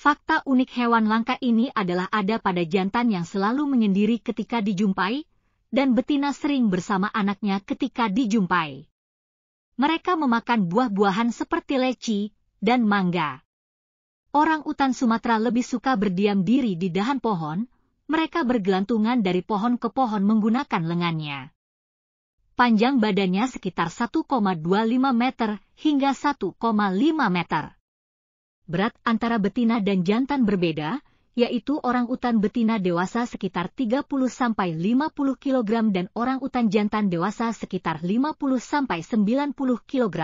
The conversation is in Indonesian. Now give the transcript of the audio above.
Fakta unik hewan langka ini adalah ada pada jantan yang selalu menyendiri ketika dijumpai, dan betina sering bersama anaknya ketika dijumpai. Mereka memakan buah-buahan seperti leci dan mangga. Orang utan Sumatera lebih suka berdiam diri di dahan pohon, mereka bergelantungan dari pohon ke pohon menggunakan lengannya. Panjang badannya sekitar 1,25 meter hingga 1,5 meter berat antara betina dan jantan berbeda, yaitu orang utan betina dewasa sekitar 30-50 kg dan orang utan jantan dewasa sekitar 50-90 kg.